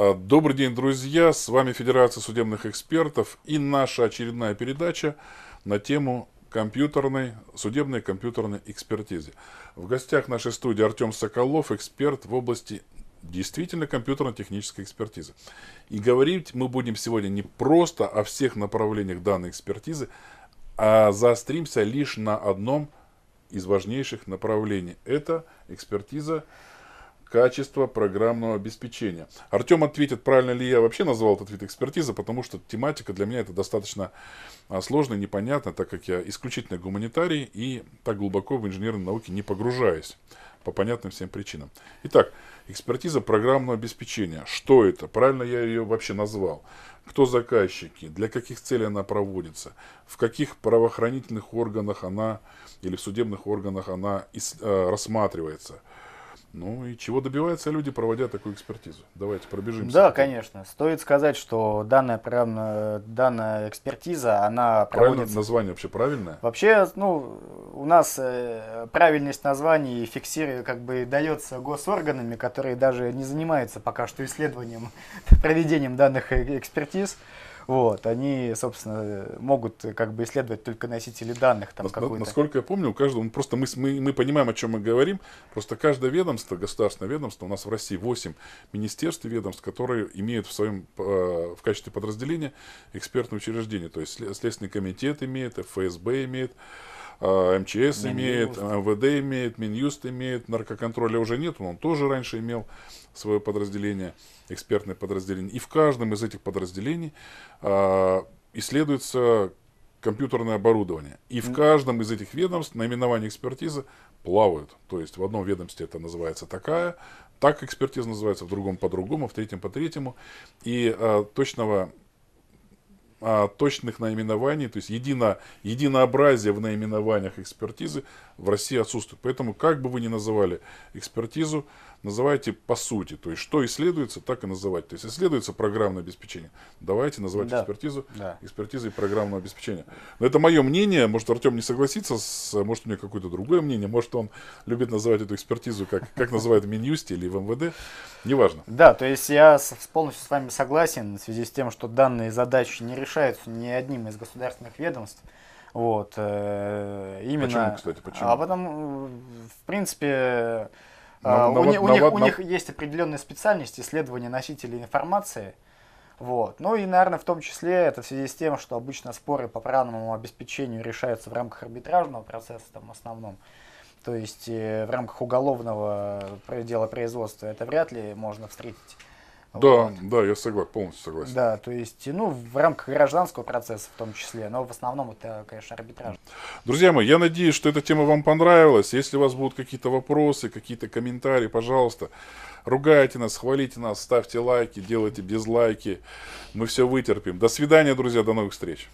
А, добрый день, друзья! С вами Федерация судебных экспертов и наша очередная передача на тему компьютерной, судебной компьютерной экспертизы. В гостях нашей студии Артем Соколов, эксперт в области действительно компьютерно-технической экспертизы. И говорить мы будем сегодня не просто о всех направлениях данной экспертизы, а заостримся лишь на одном из важнейших направлений. Это экспертиза качество программного обеспечения. Артем ответит, правильно ли я вообще назвал этот вид экспертизы, потому что тематика для меня это достаточно а, сложно и непонятно, так как я исключительно гуманитарий и так глубоко в инженерные науки не погружаюсь по понятным всем причинам. Итак, экспертиза программного обеспечения. Что это? Правильно я ее вообще назвал? Кто заказчики? Для каких целей она проводится? В каких правоохранительных органах она или в судебных органах она э, рассматривается? Ну и чего добиваются люди, проводя такую экспертизу? Давайте пробежимся. Да, конечно. Стоит сказать, что данная, прям данная экспертиза, она правильно, название вообще правильное? Вообще, ну, у нас э, правильность названий фиксирует, как бы дается госорганами, которые даже не занимаются пока что исследованием, проведением данных э, экспертиз. Вот, они, собственно, могут э, как бы исследовать только носители данных. Там, Нас, насколько я помню, у каждого, ну, просто мы, мы, мы понимаем, о чем мы говорим, просто каждое ведомство, государственное ведомство, у нас в России 8 министерств и ведомств, которые имеют в своем, э, в качестве подразделения экспертное учреждение, то есть Следственный комитет имеет, ФСБ имеет, а, МЧС имеет, МВД имеет, Минюст имеет, наркоконтроля уже нет, он тоже раньше имел свое подразделение, экспертное подразделение. И в каждом из этих подразделений а, исследуется компьютерное оборудование. И в каждом из этих ведомств наименование экспертизы плавают. То есть в одном ведомстве это называется такая, так экспертиза называется, в другом по-другому, в третьем по-третьему. И э, точного а, точных наименований, то есть едино, единообразие в наименованиях экспертизы в России отсутствует. Поэтому, как бы вы ни называли экспертизу, называйте по сути. То есть, что исследуется, так и называть. То есть, исследуется программное обеспечение. Давайте называть да. экспертизу да. экспертизой программного обеспечения. Но это мое мнение. Может, Артем не согласится, с, может, у него какое-то другое мнение. Может, он любит называть эту экспертизу, как, как называют в Минюсте или в МВД. Неважно. Да, то есть, я полностью с вами согласен в связи с тем, что данные задачи не решаются решаются ни одним из государственных ведомств. Вот, э, именно... Почему, кстати, почему? А потом, э, в принципе, на, а, у, на, не, на, у, них, у них есть определенные специальности исследования носителей информации. Вот. Ну и, наверное, в том числе это в связи с тем, что обычно споры по правному обеспечению решаются в рамках арбитражного процесса там, в основном. То есть э, в рамках уголовного дела производства это вряд ли можно встретить да, вот. да, я согласен, полностью согласен. Да, то есть, ну, в рамках гражданского процесса в том числе, но в основном это, конечно, арбитраж. Друзья мои, я надеюсь, что эта тема вам понравилась. Если у вас будут какие-то вопросы, какие-то комментарии, пожалуйста, ругайте нас, хвалите нас, ставьте лайки, делайте без лайки, Мы все вытерпим. До свидания, друзья, до новых встреч.